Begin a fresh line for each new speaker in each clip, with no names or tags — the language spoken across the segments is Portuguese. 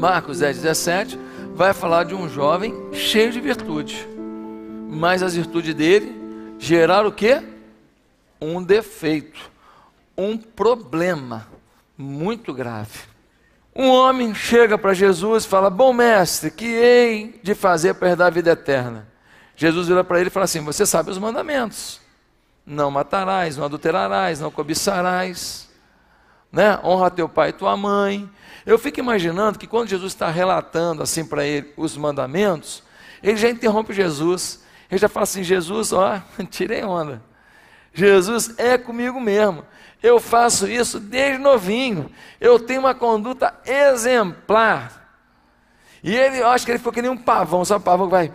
Marcos 10, 17 vai falar de um jovem cheio de virtudes, mas as virtudes dele geraram o que? Um defeito, um problema muito grave. Um homem chega para Jesus e fala: Bom mestre, que hei de fazer para herdar a vida eterna? Jesus vira para ele e fala assim: Você sabe os mandamentos. Não matarás, não adulterarás, não cobiçarás. Né? Honra teu pai e tua mãe. Eu fico imaginando que quando Jesus está relatando assim para ele os mandamentos, ele já interrompe Jesus. Ele já fala assim: Jesus, ó, tirei onda. Jesus é comigo mesmo. Eu faço isso desde novinho. Eu tenho uma conduta exemplar. E ele, eu acho que ele ficou que nem um pavão, só um pavão que vai.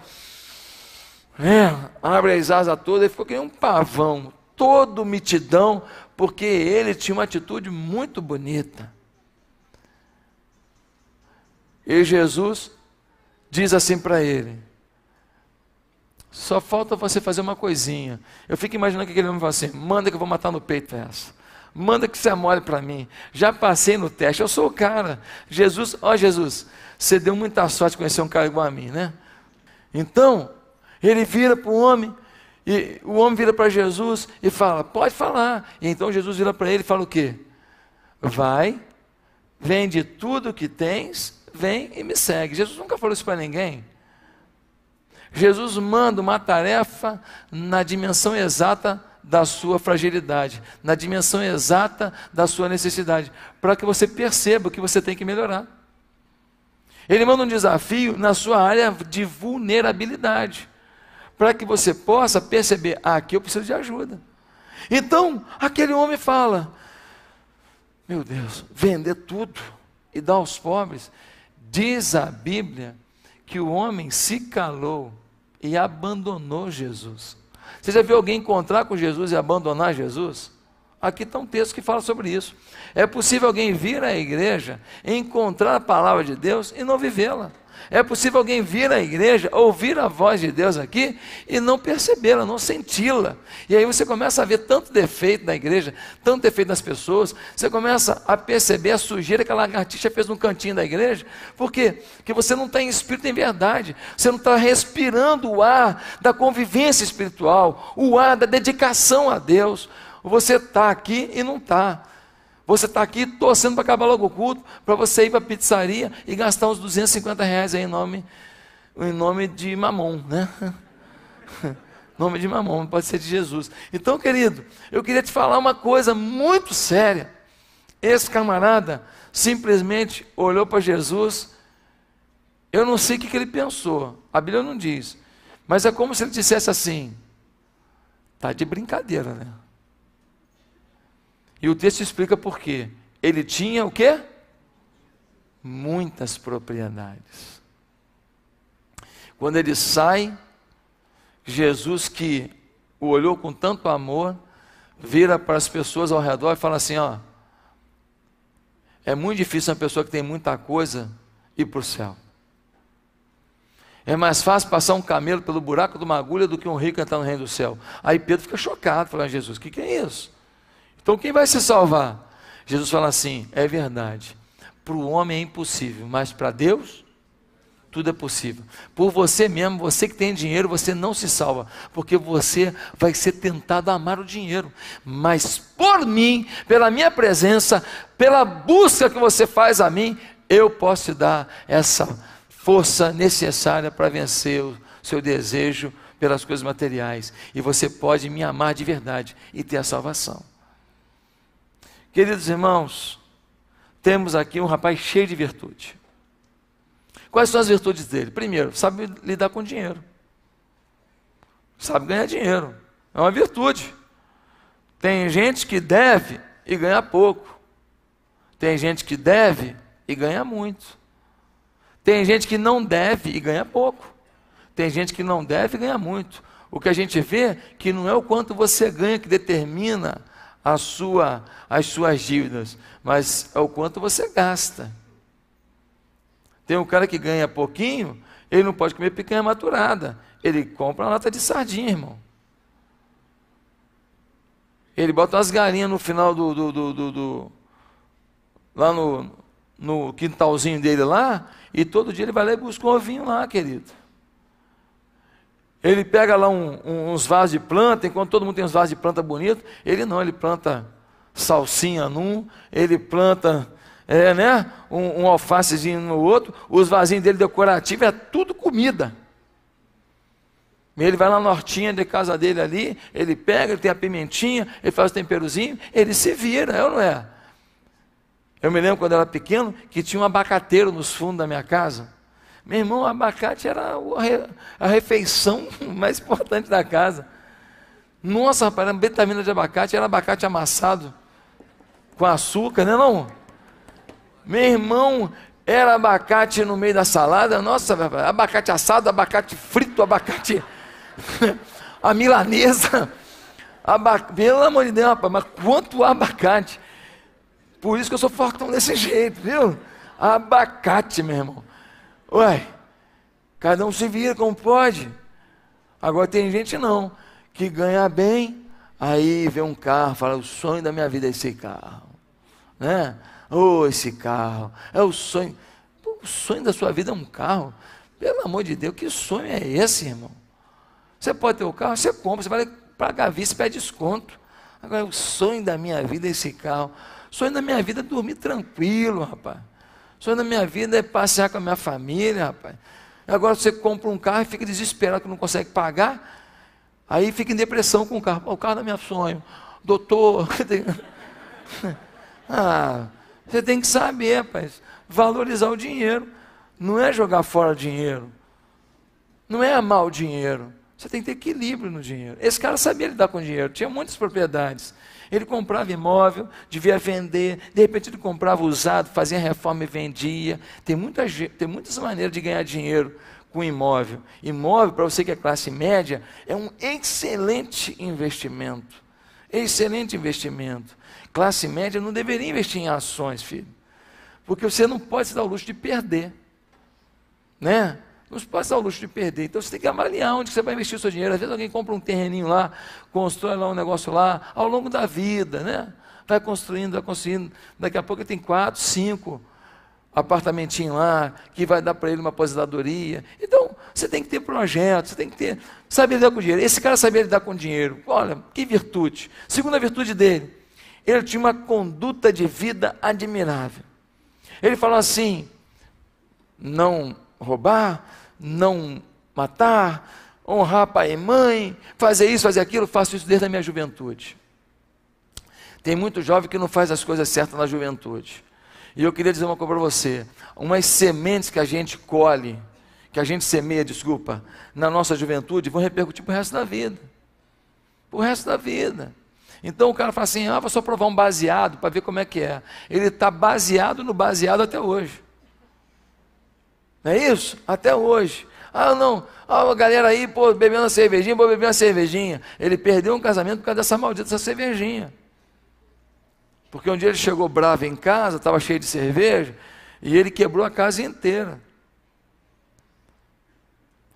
É. abre as asas todas, ele ficou que nem um pavão, todo mitidão, porque ele tinha uma atitude muito bonita. E Jesus diz assim para ele: Só falta você fazer uma coisinha. Eu fico imaginando que aquele homem fala assim: manda que eu vou matar no peito essa. Manda que você amole para mim. Já passei no teste, eu sou o cara. Jesus, ó Jesus, você deu muita sorte de conhecer um cara igual a mim, né? Então, ele vira para o homem, e o homem vira para Jesus e fala: Pode falar. E então Jesus vira para ele e fala o quê? Vai, vende tudo que tens, vem e me segue. Jesus nunca falou isso para ninguém. Jesus manda uma tarefa na dimensão exata da sua fragilidade, na dimensão exata da sua necessidade, para que você perceba que você tem que melhorar. Ele manda um desafio na sua área de vulnerabilidade para que você possa perceber: ah, aqui eu preciso de ajuda. Então, aquele homem fala: Meu Deus, vender tudo e dar aos pobres. Diz a Bíblia que o homem se calou e abandonou Jesus. Você já viu alguém encontrar com Jesus e abandonar Jesus? Aqui está um texto que fala sobre isso. É possível alguém vir à igreja, encontrar a palavra de Deus e não vivê-la. É possível alguém vir à igreja, ouvir a voz de Deus aqui e não percebê-la, não senti-la. E aí você começa a ver tanto defeito na igreja, tanto defeito nas pessoas, você começa a perceber a sujeira que a lagartixa fez no cantinho da igreja. Por quê? Porque você não está em espírito em verdade, você não está respirando o ar da convivência espiritual, o ar da dedicação a Deus. Você está aqui e não está você está aqui torcendo para acabar logo o culto, para você ir para a pizzaria e gastar uns 250 reais aí em nome, em nome de mamon, né? nome de mamon, pode ser de Jesus. Então, querido, eu queria te falar uma coisa muito séria. Esse camarada simplesmente olhou para Jesus. Eu não sei o que ele pensou, a Bíblia não diz. Mas é como se ele dissesse assim: tá de brincadeira, né? E o texto explica por quê. Ele tinha o quê? Muitas propriedades. Quando ele sai, Jesus que o olhou com tanto amor, vira para as pessoas ao redor e fala assim, ó, é muito difícil uma pessoa que tem muita coisa ir para o céu. É mais fácil passar um camelo pelo buraco de uma agulha do que um rico entrar no reino do céu. Aí Pedro fica chocado, falando, Jesus, o que, que é isso? Então quem vai se salvar? Jesus fala assim: é verdade. Para o homem é impossível, mas para Deus tudo é possível. Por você mesmo, você que tem dinheiro, você não se salva, porque você vai ser tentado a amar o dinheiro. Mas por mim, pela minha presença, pela busca que você faz a mim, eu posso te dar essa força necessária para vencer o seu desejo pelas coisas materiais. E você pode me amar de verdade e ter a salvação. Queridos irmãos, temos aqui um rapaz cheio de virtude. Quais são as virtudes dele? Primeiro, sabe lidar com dinheiro. Sabe ganhar dinheiro. É uma virtude. Tem gente que deve e ganha pouco. Tem gente que deve e ganha muito. Tem gente que não deve e ganha pouco. Tem gente que não deve e ganha muito. O que a gente vê é que não é o quanto você ganha que determina a sua, as suas dívidas, mas é o quanto você gasta. Tem um cara que ganha pouquinho, ele não pode comer picanha maturada. Ele compra uma lata de sardinha, irmão. Ele bota umas galinhas no final do. do, do, do, do lá no, no quintalzinho dele lá, e todo dia ele vai lá e busca um ovinho lá, querido. Ele pega lá um, um, uns vasos de planta, enquanto todo mundo tem uns vasos de planta bonitos, ele não, ele planta salsinha num, ele planta é, né, um, um alfacezinho no outro, os vasinhos dele decorativos é tudo comida. Ele vai lá na hortinha de casa dele ali, ele pega, ele tem a pimentinha, ele faz o temperozinho, ele se vira, é ou não é? Eu me lembro quando eu era pequeno que tinha um abacateiro nos fundos da minha casa. Meu irmão, abacate era a refeição mais importante da casa. Nossa, rapaz, era betamina de abacate, era abacate amassado com açúcar, né não? Meu irmão, era abacate no meio da salada, nossa, abacate assado, abacate frito, abacate a milanesa. Abac... Pelo amor de Deus, rapaz, mas quanto abacate. Por isso que eu sou fortão desse jeito, viu? Abacate, meu irmão. Ué, cada um se vira como pode. Agora tem gente não, que ganha bem, aí vê um carro, fala, o sonho da minha vida é esse carro. Né? Oh, esse carro, é o sonho. O sonho da sua vida é um carro. Pelo amor de Deus, que sonho é esse, irmão? Você pode ter o carro, você compra, você vai pagar Gavi vista, pede desconto. Agora, o sonho da minha vida é esse carro. O sonho da minha vida é dormir tranquilo, rapaz. Sonho da minha vida é passear com a minha família, rapaz. Agora você compra um carro e fica desesperado que não consegue pagar. Aí fica em depressão com o carro. O carro não é meu sonho. Doutor. ah, você tem que saber, rapaz. Valorizar o dinheiro. Não é jogar fora dinheiro. Não é amar o dinheiro. Você tem que ter equilíbrio no dinheiro. Esse cara sabia lidar com dinheiro, tinha muitas propriedades. Ele comprava imóvel, devia vender, de repente ele comprava usado, fazia reforma e vendia. Tem, muitas tem muitas maneiras de ganhar dinheiro com imóvel. Imóvel, para você que é classe média, é um excelente investimento. Excelente investimento. Classe média não deveria investir em ações, filho. Porque você não pode se dar o luxo de perder. Né? Não se pode o luxo de perder. Então você tem que avaliar onde você vai investir o seu dinheiro. Às vezes alguém compra um terreninho lá, constrói lá um negócio lá, ao longo da vida, né? Vai construindo, vai construindo. Daqui a pouco tem quatro, cinco apartamentinhos lá, que vai dar para ele uma aposentadoria. Então, você tem que ter projeto, você tem que ter, saber lidar com dinheiro. Esse cara sabia lidar com dinheiro. Olha, que virtude. Segunda virtude dele, ele tinha uma conduta de vida admirável. Ele falou assim: não roubar, não matar, honrar pai e mãe, fazer isso, fazer aquilo, faço isso desde a minha juventude. Tem muito jovem que não faz as coisas certas na juventude. E eu queria dizer uma coisa para você: umas sementes que a gente colhe, que a gente semeia, desculpa, na nossa juventude, vão repercutir para o resto da vida. Para o resto da vida. Então o cara fala assim: ah, vou só provar um baseado para ver como é que é. Ele está baseado no baseado até hoje. Não é isso? Até hoje. Ah, não, ah, a galera aí, pô, bebendo uma cervejinha, vou beber uma cervejinha. Ele perdeu um casamento por causa dessa maldita dessa cervejinha. Porque um dia ele chegou bravo em casa, estava cheio de cerveja, e ele quebrou a casa inteira.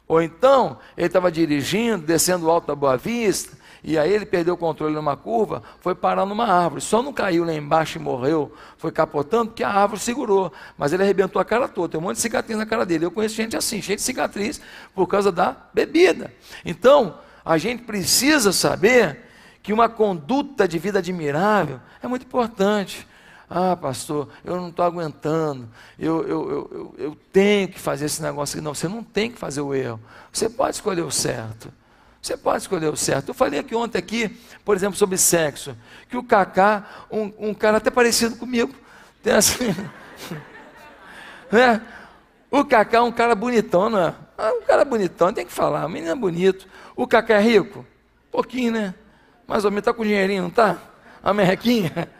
Ou então, ele estava dirigindo, descendo o alto da Boa Vista, e aí ele perdeu o controle numa curva, foi parar numa árvore. Só não caiu lá embaixo e morreu, foi capotando, porque a árvore segurou. Mas ele arrebentou a cara toda, tem um monte de cicatriz na cara dele. Eu conheço gente assim, cheia de cicatriz, por causa da bebida. Então, a gente precisa saber que uma conduta de vida admirável é muito importante. Ah, pastor, eu não estou aguentando, eu, eu, eu, eu, tenho que fazer esse negócio. Não, você não tem que fazer o erro. Você pode escolher o certo. Você pode escolher o certo. Eu falei aqui ontem aqui, por exemplo, sobre sexo, que o Kaká, um, um cara até parecido comigo, tem assim, né? O Kaká é um cara bonitão, não é? é um cara bonitão, tem que falar, o menino é bonito. O Kaká é rico? Pouquinho, né? Mais ou menos, tá com dinheirinho, não tá? A merrequinha?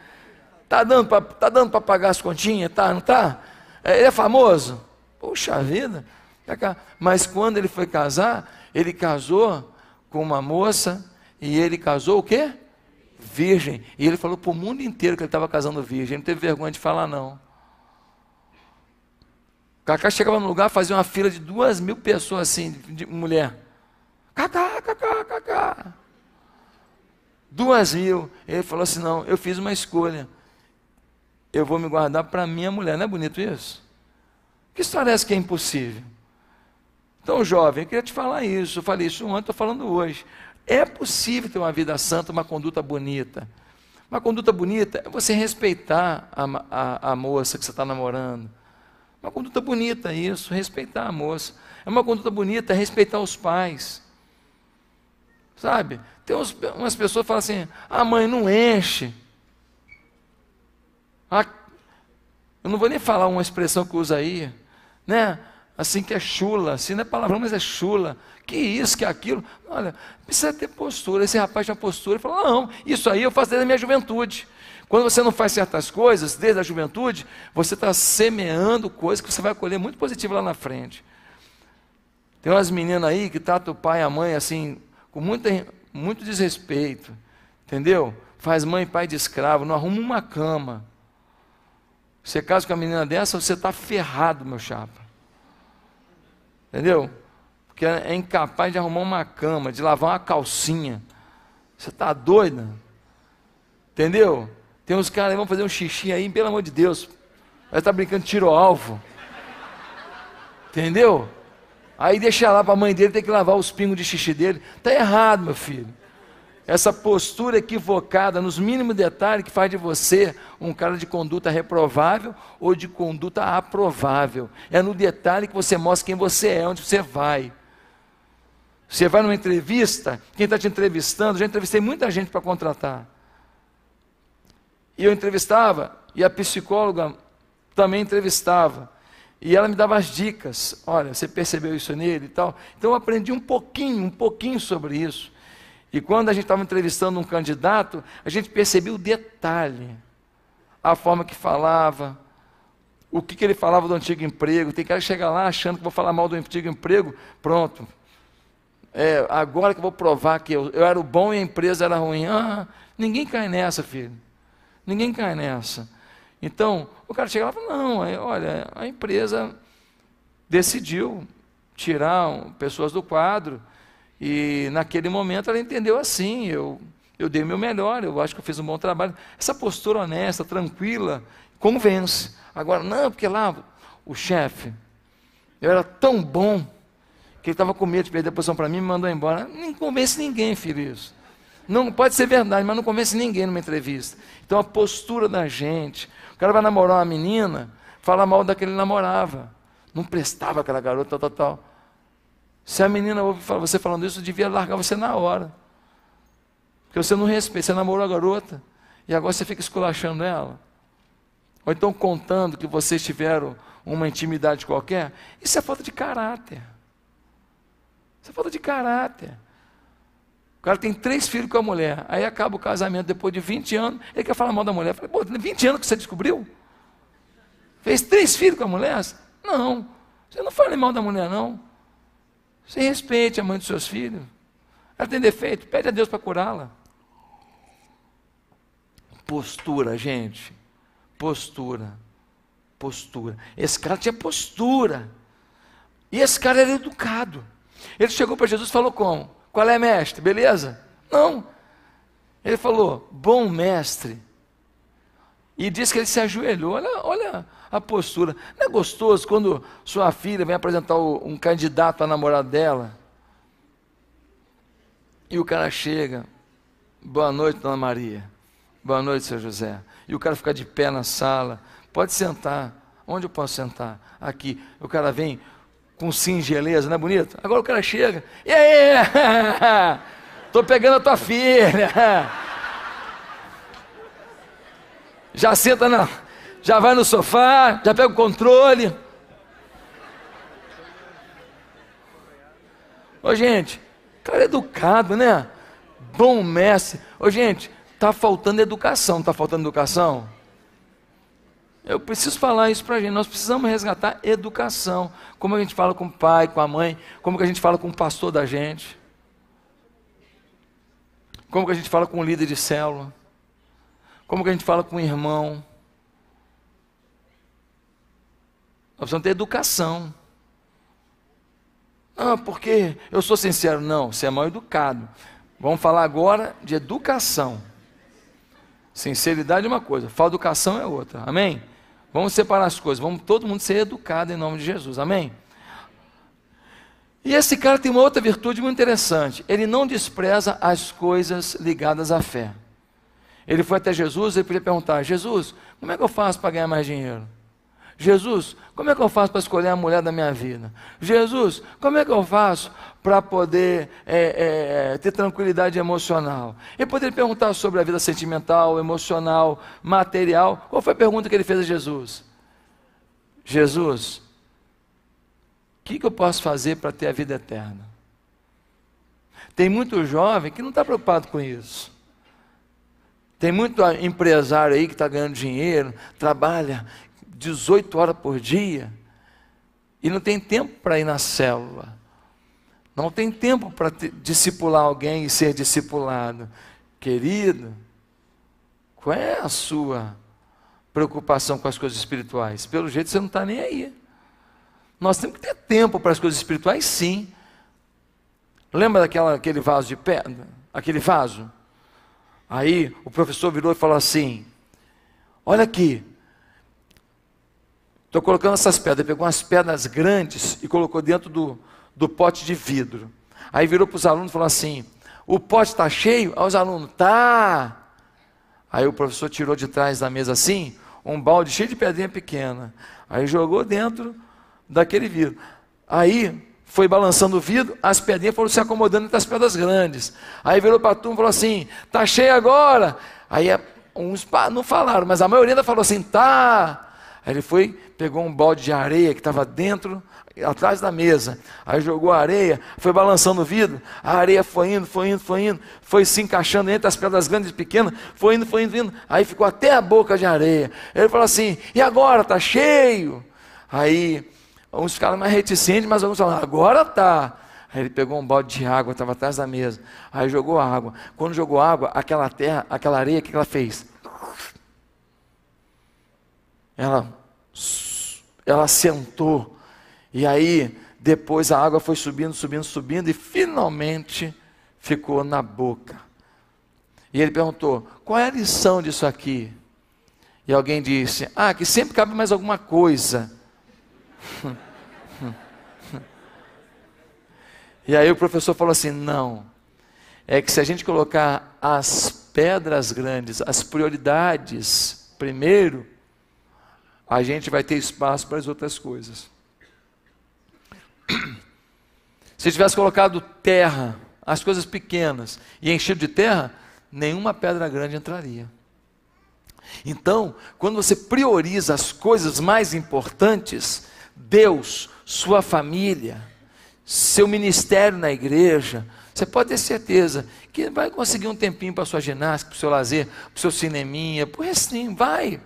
Tá dando para tá dando pra pagar as continhas, tá? Não tá? É, ele é famoso? Puxa vida! Mas quando ele foi casar, ele casou com uma moça e ele casou o quê? Virgem. E ele falou para o mundo inteiro que ele estava casando virgem. Ele não teve vergonha de falar, não. Cacá chegava no lugar, fazia uma fila de duas mil pessoas assim, de mulher. Cacá, cacá, cacá. Duas mil. Ele falou assim: não, eu fiz uma escolha. Eu vou me guardar para minha mulher. Não é bonito isso? Que história é essa que é impossível? Então, jovem, eu queria te falar isso. Eu falei isso ontem, estou falando hoje. É possível ter uma vida santa, uma conduta bonita. Uma conduta bonita é você respeitar a, a, a moça que você está namorando. Uma conduta bonita é isso, respeitar a moça. É uma conduta bonita é respeitar os pais. Sabe? Tem uns, umas pessoas que falam assim: a ah, mãe não enche. Ah, eu não vou nem falar uma expressão que usa aí. Né? assim que é chula, assim não é palavrão, mas é chula, que isso, que aquilo. Olha, precisa é ter postura. Esse rapaz tinha postura e falou: não, isso aí eu faço desde a minha juventude. Quando você não faz certas coisas, desde a juventude, você está semeando coisas que você vai colher muito positivo lá na frente. Tem umas meninas aí que tratam o pai e a mãe assim, com muito, muito desrespeito, entendeu? Faz mãe e pai de escravo, não arruma uma cama. Você casa com a menina dessa, você está ferrado, meu chapa. Entendeu? Porque é, é incapaz de arrumar uma cama, de lavar uma calcinha. Você está doida? Entendeu? Tem uns caras que vão fazer um xixi aí, pelo amor de Deus. Vai estar tá brincando tiro alvo. Entendeu? Aí deixa lá para a mãe dele ter que lavar os pingos de xixi dele. Está errado, meu filho essa postura equivocada, nos mínimos detalhes, que faz de você um cara de conduta reprovável ou de conduta aprovável. É no detalhe que você mostra quem você é, onde você vai. Você vai numa entrevista, quem está te entrevistando, já entrevistei muita gente para contratar. E eu entrevistava, e a psicóloga também entrevistava. E ela me dava as dicas. Olha, você percebeu isso nele e tal. Então eu aprendi um pouquinho, um pouquinho sobre isso. E quando a gente estava entrevistando um candidato, a gente percebia o detalhe, a forma que falava, o que, que ele falava do antigo emprego. Tem cara que chega lá achando que vou falar mal do antigo emprego, pronto. É, agora que eu vou provar que eu, eu era o bom e a empresa era ruim. Ah, ninguém cai nessa, filho. Ninguém cai nessa. Então, o cara chega lá e fala, não, olha, a empresa decidiu tirar pessoas do quadro e naquele momento ela entendeu assim, eu, eu dei o meu melhor, eu acho que eu fiz um bom trabalho. Essa postura honesta, tranquila, convence. Agora, não, porque lá o chefe, eu era tão bom, que ele estava com medo de perder a posição para mim e me mandou embora. Não convence ninguém, filho, isso. Não pode ser verdade, mas não convence ninguém numa entrevista. Então a postura da gente. O cara vai namorar uma menina, fala mal daquele que namorava. Não prestava aquela garota, tal, tal, tal. Se a menina ouve você falando isso, devia largar você na hora. Porque você não respeita, você namorou a garota e agora você fica esculachando ela. Ou então contando que vocês tiveram uma intimidade qualquer. Isso é falta de caráter. Isso é falta de caráter. O cara tem três filhos com a mulher. Aí acaba o casamento depois de 20 anos. Ele quer falar mal da mulher. fala falei, pô, 20 anos que você descobriu? Fez três filhos com a mulher? Não. Você não fala mal da mulher, não. Você respeite a mãe dos seus filhos. Ela tem defeito, pede a Deus para curá-la. Postura, gente. Postura. Postura. Esse cara tinha postura. E esse cara era educado. Ele chegou para Jesus e falou como? Qual é, mestre? Beleza? Não. Ele falou: Bom mestre, e diz que ele se ajoelhou. Olha, olha a postura. Não é gostoso quando sua filha vem apresentar um candidato a namorar dela? E o cara chega. Boa noite, Dona Maria. Boa noite, seu José. E o cara fica de pé na sala. Pode sentar. Onde eu posso sentar? Aqui. O cara vem com singeleza, não é bonito? Agora o cara chega. E aí? Estou pegando a tua filha já senta na. Já vai no sofá, já pega o controle. Ô gente, cara educado, né? Bom mestre. Ô gente, tá faltando educação, tá faltando educação? Eu preciso falar isso para a gente. Nós precisamos resgatar educação. Como a gente fala com o pai, com a mãe, como que a gente fala com o pastor da gente, como que a gente fala com o líder de célula. Como que a gente fala com o irmão? Nós precisamos ter educação. Ah, porque eu sou sincero. Não, você é mal educado. Vamos falar agora de educação. Sinceridade é uma coisa, falta educação é outra. Amém? Vamos separar as coisas. Vamos todo mundo ser educado em nome de Jesus. Amém? E esse cara tem uma outra virtude muito interessante. Ele não despreza as coisas ligadas à fé. Ele foi até Jesus e ele perguntar: Jesus, como é que eu faço para ganhar mais dinheiro? Jesus, como é que eu faço para escolher a mulher da minha vida? Jesus, como é que eu faço para poder é, é, ter tranquilidade emocional? Ele poderia perguntar sobre a vida sentimental, emocional, material. Qual foi a pergunta que ele fez a Jesus? Jesus, o que, que eu posso fazer para ter a vida eterna? Tem muito jovem que não está preocupado com isso. Tem muito empresário aí que está ganhando dinheiro, trabalha 18 horas por dia e não tem tempo para ir na célula. Não tem tempo para discipular alguém e ser discipulado. Querido, qual é a sua preocupação com as coisas espirituais? Pelo jeito você não está nem aí. Nós temos que ter tempo para as coisas espirituais, sim. Lembra daquela, aquele vaso de pedra? Aquele vaso? Aí o professor virou e falou assim: Olha aqui, estou colocando essas pedras. Ele pegou umas pedras grandes e colocou dentro do, do pote de vidro. Aí virou para os alunos e falou assim: O pote está cheio? Aí os alunos: Tá. Aí o professor tirou de trás da mesa assim, um balde cheio de pedrinha pequena. Aí jogou dentro daquele vidro. Aí foi balançando o vidro, as pedrinhas foram se acomodando entre as pedras grandes. Aí virou para a turma e falou assim: tá cheio agora. Aí uns não falaram, mas a maioria ainda falou assim: tá. Aí ele foi, pegou um balde de areia que estava dentro, atrás da mesa. Aí jogou a areia, foi balançando o vidro, a areia foi indo, foi indo, foi indo, foi se encaixando entre as pedras grandes e pequenas, foi indo, foi indo, indo. Aí ficou até a boca de areia. Ele falou assim: e agora? Tá cheio. Aí Uns ficaram mais reticentes, mas alguns falaram, agora tá. Aí ele pegou um balde de água, estava atrás da mesa. Aí jogou água. Quando jogou água, aquela terra, aquela areia, o que ela fez? Ela, ela sentou. E aí, depois a água foi subindo, subindo, subindo, e finalmente ficou na boca. E ele perguntou: qual é a lição disso aqui? E alguém disse: ah, que sempre cabe mais alguma coisa. E aí o professor falou assim: não, é que se a gente colocar as pedras grandes, as prioridades primeiro, a gente vai ter espaço para as outras coisas. Se tivesse colocado terra, as coisas pequenas, e enchido de terra, nenhuma pedra grande entraria. Então, quando você prioriza as coisas mais importantes, Deus, sua família, seu ministério na igreja, você pode ter certeza que vai conseguir um tempinho para sua ginástica, para o seu lazer, para o seu cineminha, para o vai.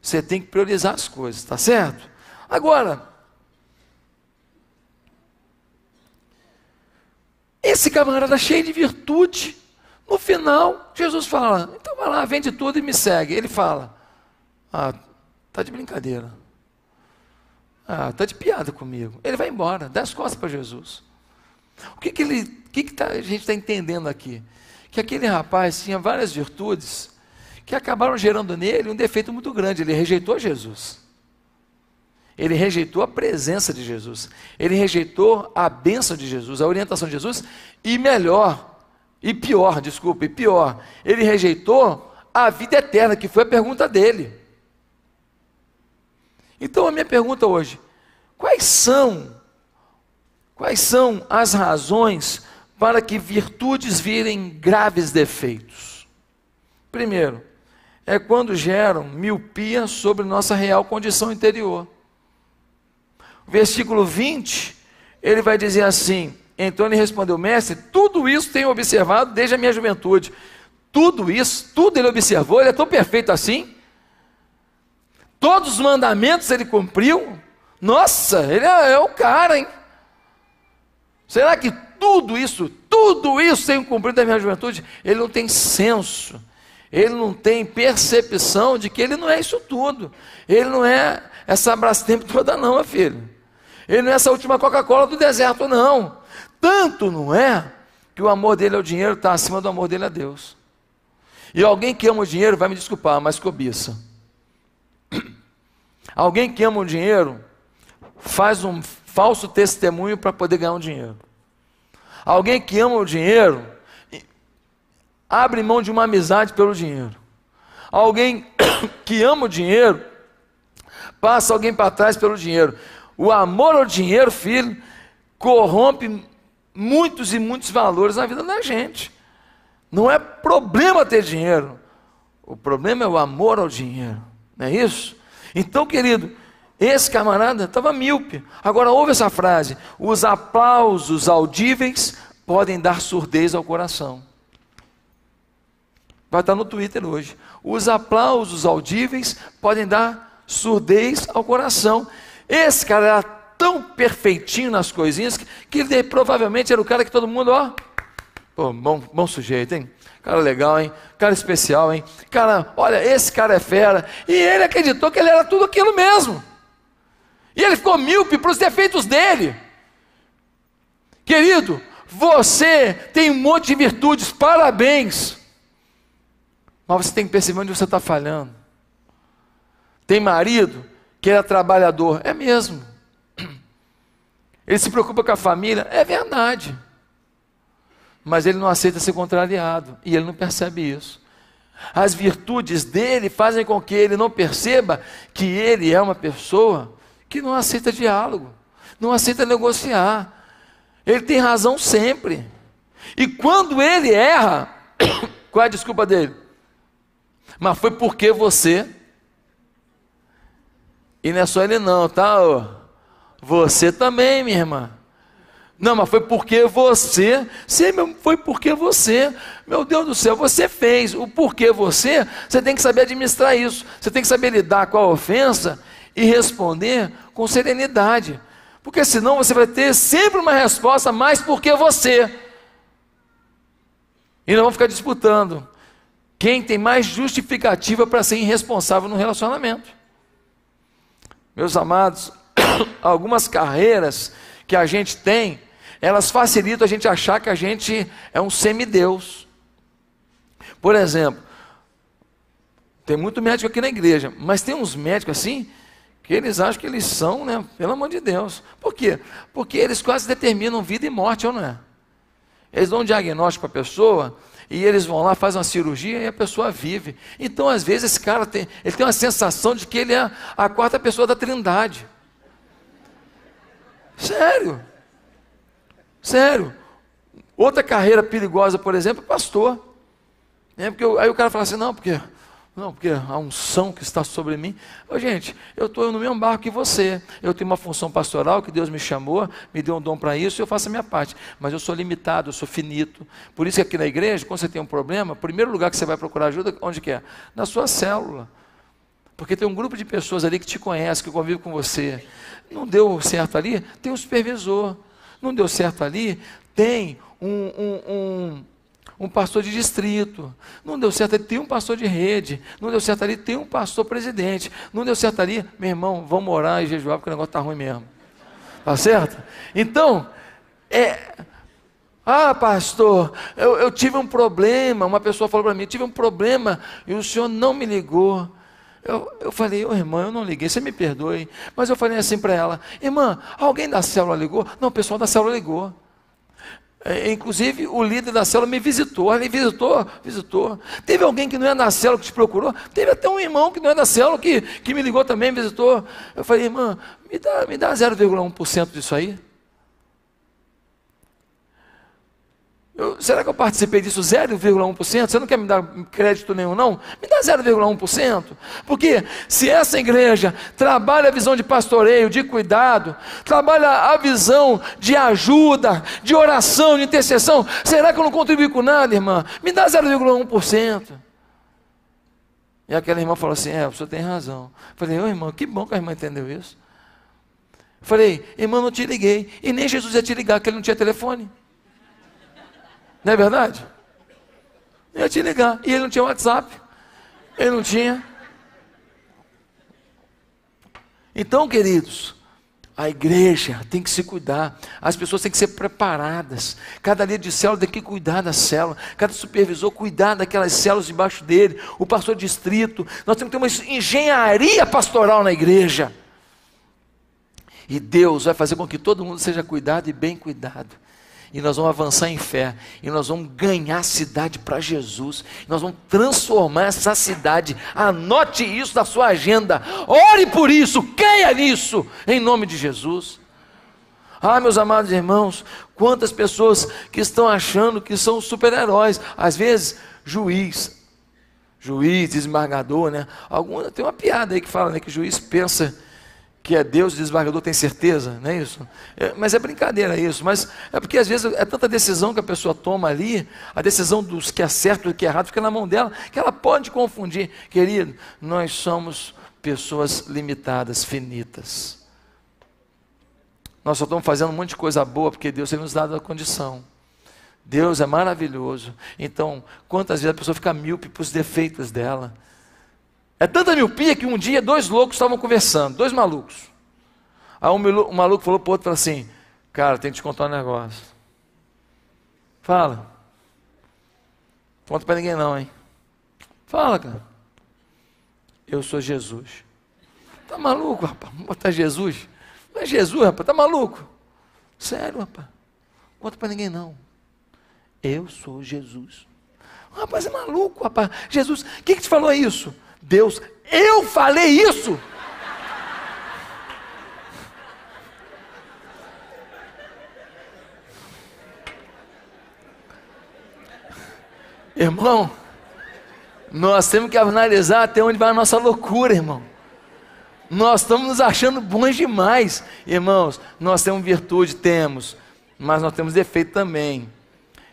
Você tem que priorizar as coisas, tá certo? Agora, esse camarada cheio de virtude, no final, Jesus fala: então vai lá, vende tudo e me segue. Ele fala: ah, tá de brincadeira. Ah, está de piada comigo. Ele vai embora, dá as costas para Jesus. O que, que, ele, que, que tá, a gente está entendendo aqui? Que aquele rapaz tinha várias virtudes que acabaram gerando nele um defeito muito grande. Ele rejeitou Jesus. Ele rejeitou a presença de Jesus. Ele rejeitou a bênção de Jesus, a orientação de Jesus. E melhor, e pior, desculpa, e pior, ele rejeitou a vida eterna, que foi a pergunta dele. Então a minha pergunta hoje: quais são quais são as razões para que virtudes virem graves defeitos? Primeiro, é quando geram miopia sobre nossa real condição interior. versículo 20, ele vai dizer assim: Então ele respondeu, mestre, tudo isso tenho observado desde a minha juventude. Tudo isso, tudo ele observou, ele é tão perfeito assim, Todos os mandamentos ele cumpriu. Nossa, ele é, é o cara, hein? Será que tudo isso, tudo isso tem cumprido da minha juventude? Ele não tem senso. Ele não tem percepção de que ele não é isso tudo. Ele não é essa Brastemp toda, não, meu filho. Ele não é essa última Coca-Cola do deserto, não. Tanto não é que o amor dele ao dinheiro está acima do amor dele a Deus. E alguém que ama o dinheiro vai me desculpar, mas cobiça. Alguém que ama o dinheiro faz um falso testemunho para poder ganhar um dinheiro. Alguém que ama o dinheiro abre mão de uma amizade pelo dinheiro. Alguém que ama o dinheiro passa alguém para trás pelo dinheiro. O amor ao dinheiro, filho, corrompe muitos e muitos valores na vida da gente. Não é problema ter dinheiro. O problema é o amor ao dinheiro. Não é isso? Então, querido, esse camarada estava míope. Agora ouve essa frase: os aplausos audíveis podem dar surdez ao coração. Vai estar no Twitter hoje. Os aplausos audíveis podem dar surdez ao coração. Esse cara era tão perfeitinho nas coisinhas que, que ele provavelmente era o cara que todo mundo, ó, Pô, bom, bom sujeito, hein? Cara legal, hein? Cara especial, hein? Cara, olha, esse cara é fera. E ele acreditou que ele era tudo aquilo mesmo. E ele ficou míope para os defeitos dele. Querido, você tem um monte de virtudes, parabéns. Mas você tem que perceber onde você está falhando. Tem marido que era trabalhador, é mesmo. Ele se preocupa com a família, é verdade mas ele não aceita ser contrariado e ele não percebe isso. As virtudes dele fazem com que ele não perceba que ele é uma pessoa que não aceita diálogo, não aceita negociar. Ele tem razão sempre. E quando ele erra, qual é a desculpa dele? Mas foi porque você. E não é só ele não, tá? Você também, minha irmã. Não, mas foi porque você. Sim, foi porque você. Meu Deus do céu, você fez. O porquê você, você tem que saber administrar isso. Você tem que saber lidar com a ofensa e responder com serenidade. Porque senão você vai ter sempre uma resposta, mais porque você. E não vão ficar disputando. Quem tem mais justificativa para ser irresponsável no relacionamento? Meus amados, algumas carreiras que a gente tem elas facilitam a gente achar que a gente é um semideus. Por exemplo, tem muito médico aqui na igreja, mas tem uns médicos assim que eles acham que eles são, né? Pelo amor de Deus. Por quê? Porque eles quase determinam vida e morte, ou não é? Eles dão um diagnóstico para a pessoa e eles vão lá, fazem uma cirurgia e a pessoa vive. Então, às vezes, esse cara tem, ele tem uma sensação de que ele é a quarta pessoa da trindade. Sério. Sério. Outra carreira perigosa, por exemplo, é pastor. É porque eu, aí o cara fala assim, não, porque não, porque a unção que está sobre mim. Ô, gente, eu estou no mesmo barco que você. Eu tenho uma função pastoral que Deus me chamou, me deu um dom para isso, e eu faço a minha parte. Mas eu sou limitado, eu sou finito. Por isso que aqui na igreja, quando você tem um problema, o primeiro lugar que você vai procurar ajuda, onde que é? Na sua célula. Porque tem um grupo de pessoas ali que te conhece, que convive com você. Não deu certo ali? Tem um supervisor. Não deu certo ali, tem um, um, um um pastor de distrito, não deu certo ali, tem um pastor de rede, não deu certo ali, tem um pastor presidente, não deu certo ali, meu irmão, vamos orar e jejuar, porque o negócio está ruim mesmo. Tá certo? Então, é. Ah, pastor, eu, eu tive um problema. Uma pessoa falou para mim: tive um problema e o senhor não me ligou. Eu, eu falei, oh, irmã, eu não liguei, você me perdoe. Mas eu falei assim para ela, irmã, alguém da célula ligou? Não, o pessoal da célula ligou. É, inclusive, o líder da célula me visitou. Ele visitou, visitou. Teve alguém que não é da célula que te procurou? Teve até um irmão que não é da célula que, que me ligou também, visitou. Eu falei, irmã, me dá, me dá 0,1% disso aí. Eu, será que eu participei disso 0,1%? Você não quer me dar crédito nenhum, não? Me dá 0,1%. Porque se essa igreja trabalha a visão de pastoreio, de cuidado, trabalha a visão de ajuda, de oração, de intercessão, será que eu não contribuí com nada, irmã? Me dá 0,1%. E aquela irmã falou assim: É, o senhor tem razão. Eu falei, ô oh, irmão, que bom que a irmã entendeu isso. Eu falei, irmã, não te liguei. E nem Jesus ia te ligar, porque ele não tinha telefone. Não é verdade? Eu ia te ligar. E ele não tinha WhatsApp. Ele não tinha. Então, queridos, a igreja tem que se cuidar, as pessoas têm que ser preparadas. Cada líder de célula tem que cuidar da célula, cada supervisor cuidar daquelas células debaixo dele, o pastor distrito. Nós temos que ter uma engenharia pastoral na igreja. E Deus vai fazer com que todo mundo seja cuidado e bem cuidado e nós vamos avançar em fé, e nós vamos ganhar a cidade para Jesus, nós vamos transformar essa cidade. Anote isso na sua agenda, ore por isso, creia nisso, em nome de Jesus. Ah, meus amados irmãos, quantas pessoas que estão achando que são super-heróis, às vezes, juiz, juiz, desembargador, né? Alguns, tem uma piada aí que fala né, que juiz pensa que é Deus, o desembargador tem certeza, não é isso? É, mas é brincadeira isso, mas é porque às vezes é tanta decisão que a pessoa toma ali, a decisão dos que é certo e do que é errado fica na mão dela, que ela pode confundir. Querido, nós somos pessoas limitadas, finitas. Nós só estamos fazendo um monte de coisa boa porque Deus tem nos dado a condição. Deus é maravilhoso. Então, quantas vezes a pessoa fica míope para os defeitos dela? É tanta miopia que um dia dois loucos estavam conversando, dois malucos. Aí um, maluco falou para o outro falou assim: Cara, tem que te contar um negócio. Fala. Conta para ninguém não, hein? Fala, cara. Eu sou Jesus. Tá maluco, rapaz? Botar Jesus? Não é Jesus, rapaz, tá maluco? Sério, rapaz. Conta para ninguém não. Eu sou Jesus. Rapaz, é maluco, rapaz. Jesus, quem que te falou isso? Deus, eu falei isso! Irmão, nós temos que analisar até onde vai a nossa loucura, irmão. Nós estamos nos achando bons demais, irmãos. Nós temos virtude, temos, mas nós temos defeito também.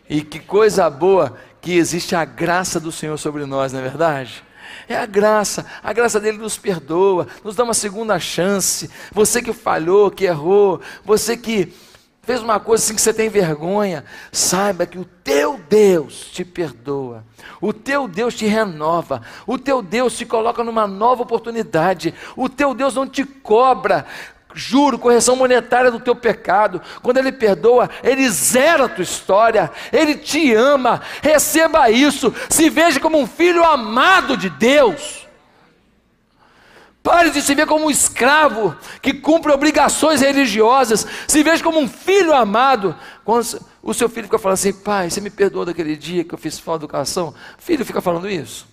E que coisa boa que existe a graça do Senhor sobre nós, não é verdade? É a graça. A graça dele nos perdoa, nos dá uma segunda chance. Você que falhou, que errou, você que fez uma coisa assim que você tem vergonha, saiba que o teu Deus te perdoa, o teu Deus te renova, o teu Deus te coloca numa nova oportunidade, o teu Deus não te cobra juro, correção monetária do teu pecado. Quando Ele perdoa, Ele zera a tua história, Ele te ama. Receba isso, se veja como um filho amado de Deus. Pare de se ver como um escravo que cumpre obrigações religiosas. Se veja como um filho amado. Quando o seu filho fica falando assim: Pai, você me perdoa daquele dia que eu fiz falta educação? O filho fica falando isso.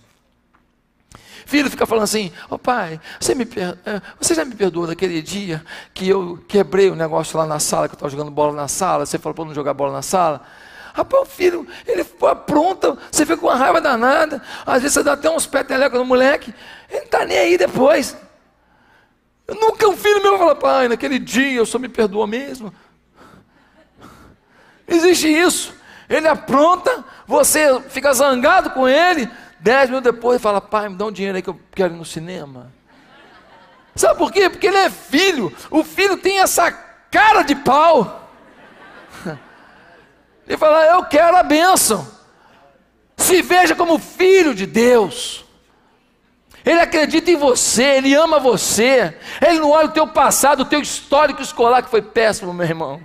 Filho fica falando assim: Ô oh, pai, você, me per... Eh, você já me perdoa daquele dia que eu quebrei o um negócio lá na sala, que eu estava jogando bola na sala, você falou para não jogar bola na sala? Rapaz, o filho, ele apronta, você fica com uma raiva danada. Às vezes você dá até uns petelecos no moleque, ele não está nem aí depois. Eu nunca um filho meu fala, pai, naquele dia eu só me perdoa mesmo. Existe isso. Ele apronta, você fica zangado com ele, Dez minutos depois ele fala, pai, me dá um dinheiro aí que eu quero ir no cinema. Sabe por quê? Porque ele é filho. O filho tem essa cara de pau. Ele fala, eu quero a bênção. Se veja como filho de Deus. Ele acredita em você, ele ama você. Ele não olha o teu passado, o teu histórico escolar que foi péssimo, meu irmão.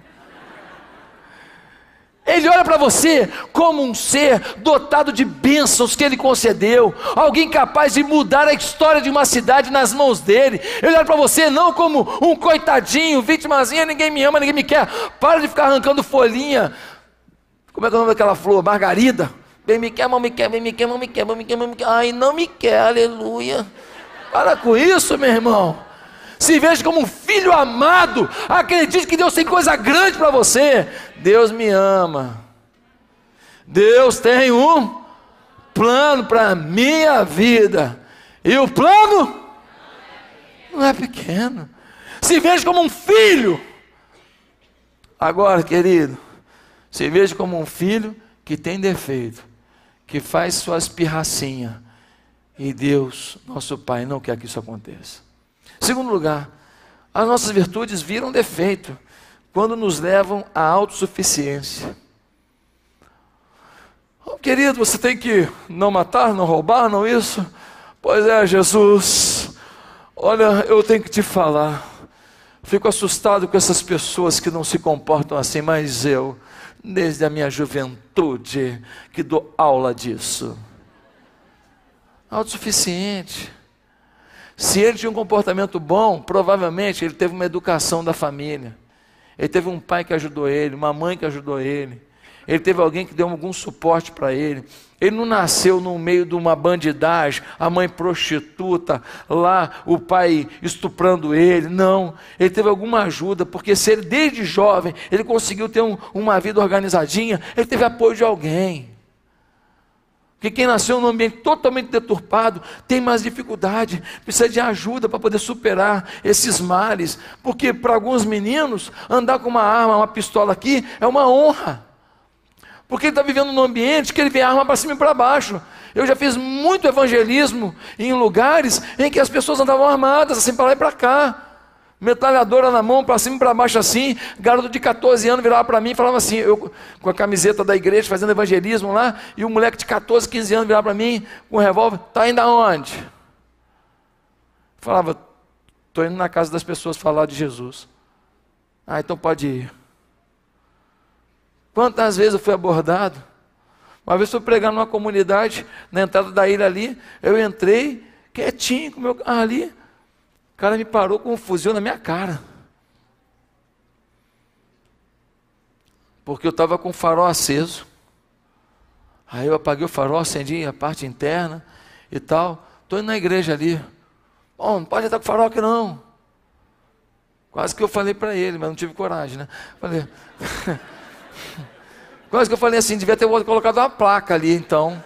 Ele olha para você como um ser dotado de bênçãos que ele concedeu, alguém capaz de mudar a história de uma cidade nas mãos dele. Ele olha para você não como um coitadinho, vítimazinha. ninguém me ama, ninguém me quer. Para de ficar arrancando folhinha. Como é que é o nome daquela flor? Margarida. Bem me quer, mal me quer, bem me quer, mal me quer, bem me quer, mal me quer. Ai, não me quer, aleluia. Para com isso, meu irmão se veja como um filho amado. Acredite que Deus tem coisa grande para você. Deus me ama. Deus tem um plano para a minha vida. E o plano não é pequeno. Se veja como um filho. Agora, querido, se veja como um filho que tem defeito, que faz suas pirracinhas. E Deus, nosso Pai, não quer que isso aconteça. Segundo lugar, as nossas virtudes viram defeito quando nos levam à autossuficiência. Oh, querido, você tem que não matar, não roubar, não isso? Pois é, Jesus, olha, eu tenho que te falar. Fico assustado com essas pessoas que não se comportam assim, mas eu, desde a minha juventude, que dou aula disso. Autossuficiente. Se ele tinha um comportamento bom, provavelmente ele teve uma educação da família. Ele teve um pai que ajudou ele, uma mãe que ajudou ele. Ele teve alguém que deu algum suporte para ele. Ele não nasceu no meio de uma bandidagem, a mãe prostituta, lá o pai estuprando ele. Não. Ele teve alguma ajuda, porque se ele desde jovem ele conseguiu ter um, uma vida organizadinha, ele teve apoio de alguém. Porque quem nasceu num ambiente totalmente deturpado tem mais dificuldade, precisa de ajuda para poder superar esses males. Porque para alguns meninos, andar com uma arma, uma pistola aqui, é uma honra. Porque ele está vivendo num ambiente que ele vê arma para cima e para baixo. Eu já fiz muito evangelismo em lugares em que as pessoas andavam armadas, assim para lá e para cá metralhadora na mão, para cima e para baixo assim, garoto de 14 anos virava para mim e falava assim, eu com a camiseta da igreja fazendo evangelismo lá, e um moleque de 14, 15 anos virava para mim com um revólver, tá indo aonde? Falava, estou indo na casa das pessoas falar de Jesus. Ah, então pode ir. Quantas vezes eu fui abordado? Uma vez fui pregar numa comunidade, na entrada da ilha ali, eu entrei, quietinho, com meu carro ali, cara me parou com um fuzil na minha cara. Porque eu estava com o farol aceso. Aí eu apaguei o farol, acendi a parte interna e tal. Estou indo na igreja ali. Oh, não pode estar com o farol aqui não. Quase que eu falei para ele, mas não tive coragem, né? Falei. Quase que eu falei assim, devia ter colocado uma placa ali, então.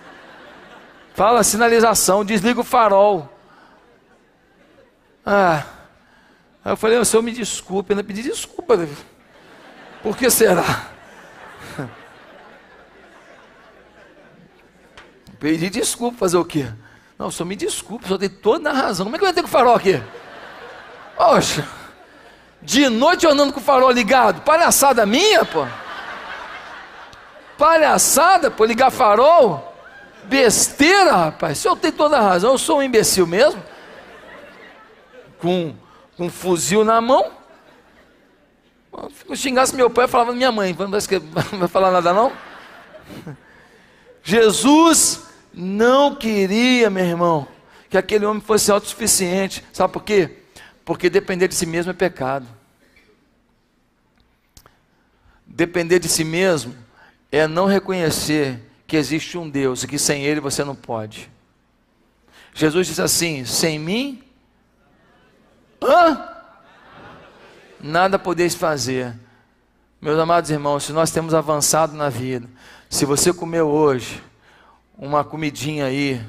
Fala, sinalização, desliga o farol. Ah, aí eu falei, o senhor me desculpe, ainda né? pedi desculpa. Né? Por que será? Pedi desculpa, fazer o quê? Não, o senhor me desculpe, o senhor tem toda a razão. Como é que eu ter com o farol aqui? Poxa, de noite eu andando com o farol ligado, palhaçada minha, pô. Palhaçada, pô, ligar farol? Besteira, rapaz. O senhor tem toda a razão, eu sou um imbecil mesmo com, com um fuzil na mão. Eu xingasse meu pai, eu falava minha mãe, não vai, vai falar nada não? Jesus não queria, meu irmão, que aquele homem fosse autossuficiente. Sabe por quê? Porque depender de si mesmo é pecado. Depender de si mesmo é não reconhecer que existe um Deus e que sem Ele você não pode. Jesus diz assim: sem mim Hã? Nada podeis fazer. Meus amados irmãos, se nós temos avançado na vida, se você comeu hoje uma comidinha aí,